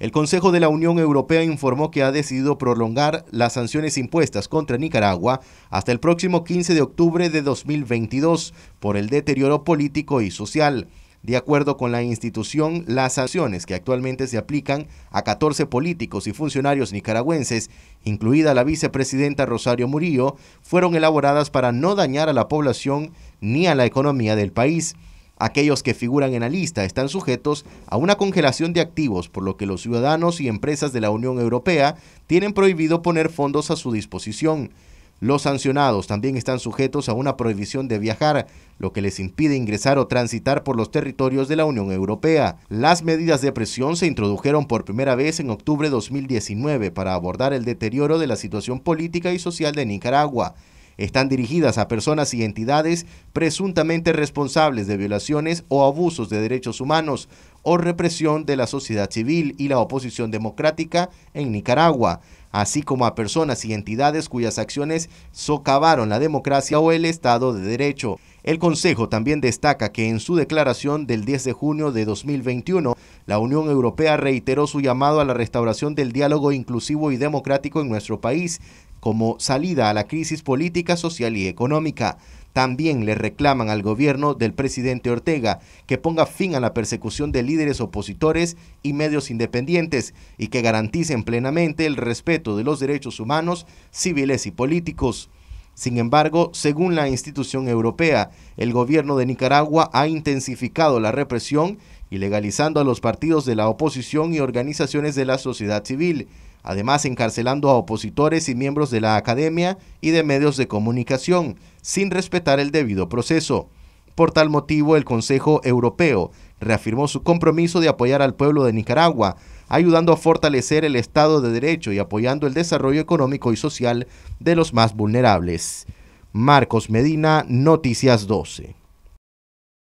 El Consejo de la Unión Europea informó que ha decidido prolongar las sanciones impuestas contra Nicaragua hasta el próximo 15 de octubre de 2022 por el deterioro político y social. De acuerdo con la institución, las sanciones que actualmente se aplican a 14 políticos y funcionarios nicaragüenses, incluida la vicepresidenta Rosario Murillo, fueron elaboradas para no dañar a la población ni a la economía del país. Aquellos que figuran en la lista están sujetos a una congelación de activos, por lo que los ciudadanos y empresas de la Unión Europea tienen prohibido poner fondos a su disposición. Los sancionados también están sujetos a una prohibición de viajar, lo que les impide ingresar o transitar por los territorios de la Unión Europea. Las medidas de presión se introdujeron por primera vez en octubre de 2019 para abordar el deterioro de la situación política y social de Nicaragua están dirigidas a personas y entidades presuntamente responsables de violaciones o abusos de derechos humanos o represión de la sociedad civil y la oposición democrática en Nicaragua, así como a personas y entidades cuyas acciones socavaron la democracia o el Estado de Derecho. El Consejo también destaca que en su declaración del 10 de junio de 2021 la Unión Europea reiteró su llamado a la restauración del diálogo inclusivo y democrático en nuestro país como salida a la crisis política, social y económica. También le reclaman al gobierno del presidente Ortega que ponga fin a la persecución de líderes opositores y medios independientes y que garanticen plenamente el respeto de los derechos humanos, civiles y políticos. Sin embargo, según la institución europea, el gobierno de Nicaragua ha intensificado la represión ilegalizando a los partidos de la oposición y organizaciones de la sociedad civil, además encarcelando a opositores y miembros de la academia y de medios de comunicación, sin respetar el debido proceso. Por tal motivo, el Consejo Europeo reafirmó su compromiso de apoyar al pueblo de Nicaragua, ayudando a fortalecer el Estado de Derecho y apoyando el desarrollo económico y social de los más vulnerables. Marcos Medina, Noticias 12.